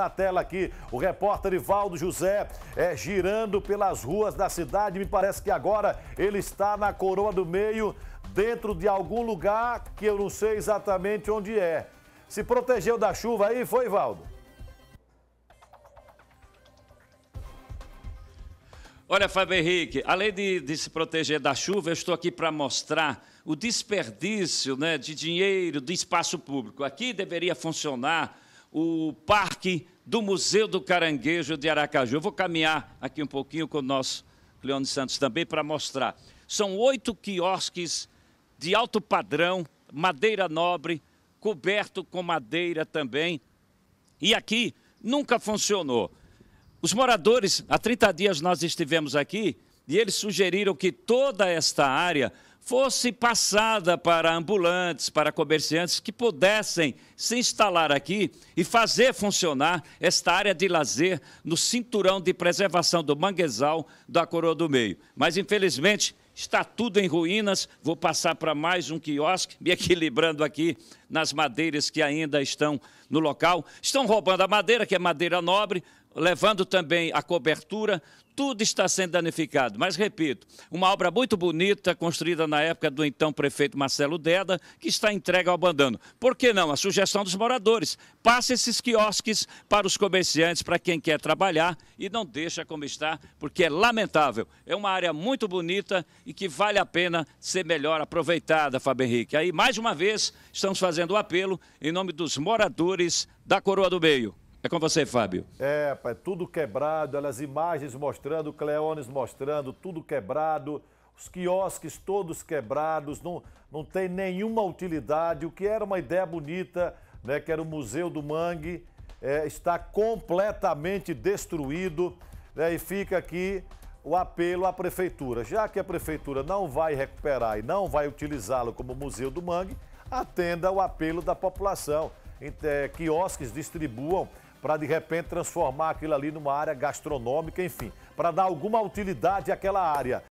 na tela aqui. O repórter Ivaldo José é girando pelas ruas da cidade. Me parece que agora ele está na Coroa do Meio, dentro de algum lugar que eu não sei exatamente onde é. Se protegeu da chuva aí, foi, Ivaldo? Olha, Fábio Henrique, além de, de, se proteger da chuva, eu estou aqui para mostrar o desperdício né, de dinheiro, de espaço público. Aqui deveria funcionar o parque do Museu do Caranguejo de Aracaju. Eu vou caminhar aqui um pouquinho com o nosso Leone Santos também para mostrar. São oito quiosques de alto padrão, madeira nobre, coberto com madeira também. E aqui nunca funcionou. Os moradores, há 30 dias nós estivemos aqui, e eles sugeriram que toda esta área fosse passada para ambulantes, para comerciantes que pudessem se instalar aqui e fazer funcionar esta área de lazer no cinturão de preservação do manguezal da Coroa do Meio. Mas, infelizmente, está tudo em ruínas. Vou passar para mais um quiosque, me equilibrando aqui nas madeiras que ainda estão no local. Estão roubando a madeira, que é madeira nobre, levando também a cobertura, tudo está sendo danificado. Mas, repito, uma obra muito bonita, construída na época do então prefeito Marcelo Deda, que está entregue ao abandono. Por que não? A sugestão dos moradores. Passe esses quiosques para os comerciantes, para quem quer trabalhar, e não deixa como está, porque é lamentável. É uma área muito bonita e que vale a pena ser melhor aproveitada, Fábio Henrique. Aí, mais uma vez, estamos fazendo o apelo em nome dos moradores da Coroa do Meio. É com você, Fábio. É, pai, tudo quebrado, as imagens mostrando, Cleones mostrando, tudo quebrado, os quiosques todos quebrados, não, não tem nenhuma utilidade. O que era uma ideia bonita, né, que era o Museu do Mangue, é, está completamente destruído né, e fica aqui o apelo à prefeitura. Já que a prefeitura não vai recuperar e não vai utilizá-lo como Museu do Mangue, atenda o apelo da população. É, quiosques distribuam para de repente transformar aquilo ali numa área gastronômica, enfim, para dar alguma utilidade àquela área.